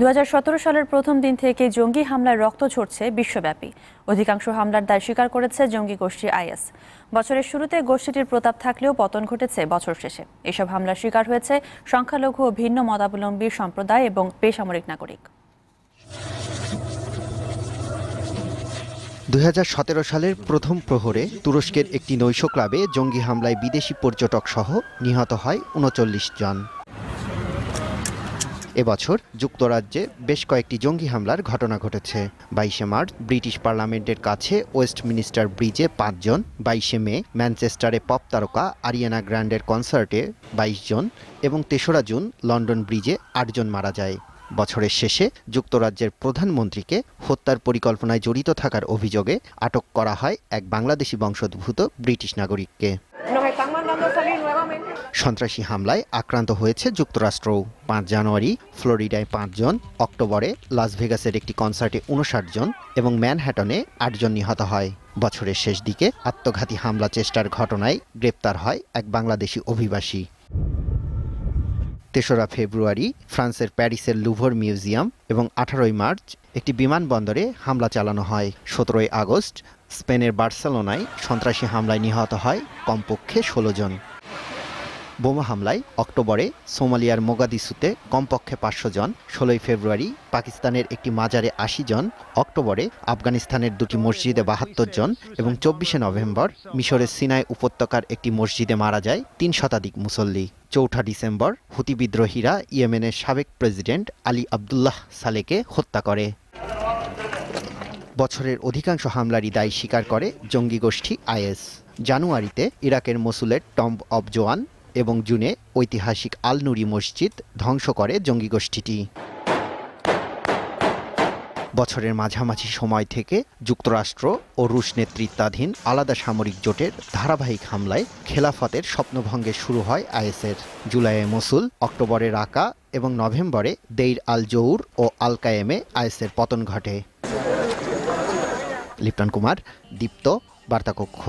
দু সালের প্রথম দিন থেকে জঙ্গি হামলায় রক্ত ঝরছে বিশ্বব্যাপী অধিকাংশ হামলার দায় স্বীকার করেছে জঙ্গি গোষ্ঠী আইএস বছরের শুরুতে গোষ্ঠীটির প্রতাপ থাকলেও পতন ঘটেছে বছর শেষে এসব হামলার শিকার হয়েছে সংখ্যালঘু ও ভিন্ন মতাবলম্বী সম্প্রদায় এবং বেসামরিক নাগরিক দু সালের প্রথম প্রহরে তুরস্কের একটি নৈশ ক্লাবে জঙ্গি হামলায় বিদেশি পর্যটক সহ নিহত হয় উনচল্লিশ জন এবছর যুক্তরাজ্যে বেশ কয়েকটি জঙ্গি হামলার ঘটনা ঘটেছে বাইশে মার্চ ব্রিটিশ পার্লামেন্টের কাছে ওয়েস্টমিনিস্টার ব্রিজে পাঁচজন বাইশে মে ম্যানচেস্টারে পপ তারকা আরিয়ানা গ্র্যান্ডের কনসার্টে বাইশ জন এবং তেসরা জুন লন্ডন ব্রিজে আটজন মারা যায় বছরের শেষে যুক্তরাজ্যের প্রধানমন্ত্রীকে হত্যার পরিকল্পনায় জড়িত থাকার অভিযোগে আটক করা হয় এক বাংলাদেশি বংশোদ্ভূত ব্রিটিশ নাগরিককে সন্ত্রাসী হামলায় আক্রান্ত হয়েছে যুক্তরাষ্ট্র পাঁচ জানুয়ারি ফ্লোরিডায় পাঁচজন অক্টোবরে লাস ভেগাসের একটি কনসার্টে উনষাট জন এবং ম্যানহ্যাটনে আটজন নিহত হয় বছরের শেষ দিকে আত্মঘাতী হামলা চেষ্টার ঘটনায় গ্রেপ্তার হয় এক বাংলাদেশি অভিবাসী তেসরা ফেব্রুয়ারি ফ্রান্সের প্যারিসের লুভর মিউজিয়াম এবং আঠারোই মার্চ একটি বিমানবন্দরে হামলা চালানো হয় সতেরোই আগস্ট স্পেনের বার্সেলোনায় সন্ত্রাসী হামলায় নিহত হয় কমপক্ষে ষোলো জন বোমা হামলায় অক্টোবরে সোমালিয়ার মোগাদিসুতে কমপক্ষে পাঁচশো জন ষোলোই ফেব্রুয়ারি পাকিস্তানের একটি মাজারে আশি জন অক্টোবরে আফগানিস্তানের দুটি মসজিদে বাহাত্তর জন এবং চব্বিশে নভেম্বর মিশরের সিনাই উপত্যকার একটি মসজিদে মারা যায় তিন শতাধিক মুসল্লি চৌঠা ডিসেম্বর হুতি বিদ্রোহীরা ইয়েমেনের সাবেক প্রেসিডেন্ট আলী আবদুল্লাহ সালেকে হত্যা করে বছরের অধিকাংশ হামলারই দায় স্বীকার করে জঙ্গি গোষ্ঠী আইএস জানুয়ারিতে ইরাকের মসুলের টম্ব অব জোয়ান এবং জুনে ঐতিহাসিক আল নুরি মসজিদ ধ্বংস করে জঙ্গি গোষ্ঠীটি বছরের মাঝামাঝি সময় থেকে যুক্তরাষ্ট্র ও রুশ নেতৃত্বাধীন আলাদা সামরিক জোটের ধারাবাহিক হামলায় খেলাফতের স্বপ্নভঙ্গে শুরু হয় আইএসের জুলাইয়ে মসুল অক্টোবরে রাকা এবং নভেম্বরে দেইর আল জৌর ও আল কায়েমে আইএসের পতন ঘটে লিপ্টন কুমার দীপ্ত বার্তাকক্ষ